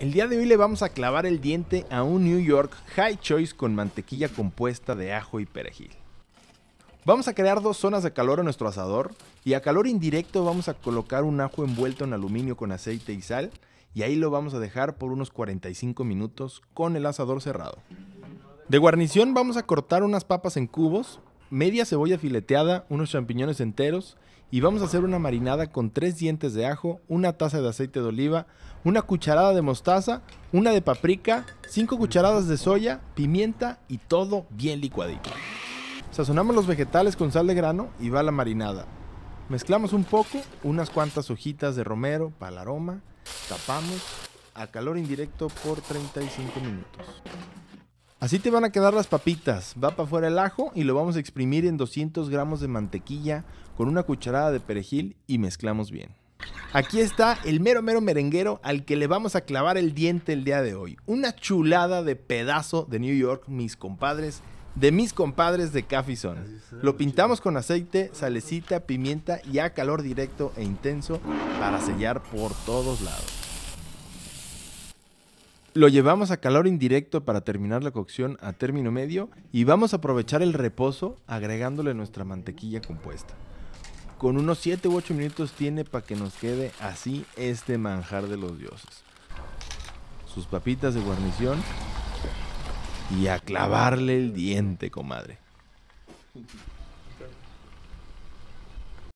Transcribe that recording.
El día de hoy le vamos a clavar el diente a un New York High Choice con mantequilla compuesta de ajo y perejil. Vamos a crear dos zonas de calor en nuestro asador y a calor indirecto vamos a colocar un ajo envuelto en aluminio con aceite y sal y ahí lo vamos a dejar por unos 45 minutos con el asador cerrado. De guarnición vamos a cortar unas papas en cubos, media cebolla fileteada, unos champiñones enteros y vamos a hacer una marinada con tres dientes de ajo, una taza de aceite de oliva, una cucharada de mostaza, una de paprika, cinco cucharadas de soya, pimienta y todo bien licuadito. Sazonamos los vegetales con sal de grano y va la marinada. Mezclamos un poco, unas cuantas hojitas de romero para el aroma, tapamos a calor indirecto por 35 minutos. Así te van a quedar las papitas. Va para afuera el ajo y lo vamos a exprimir en 200 gramos de mantequilla con una cucharada de perejil y mezclamos bien. Aquí está el mero mero merenguero al que le vamos a clavar el diente el día de hoy. Una chulada de pedazo de New York, mis compadres, de mis compadres de Cafizón. Lo pintamos con aceite, salecita, pimienta y a calor directo e intenso para sellar por todos lados. Lo llevamos a calor indirecto para terminar la cocción a término medio y vamos a aprovechar el reposo agregándole nuestra mantequilla compuesta. Con unos 7 u 8 minutos tiene para que nos quede así este manjar de los dioses. Sus papitas de guarnición y a clavarle el diente, comadre.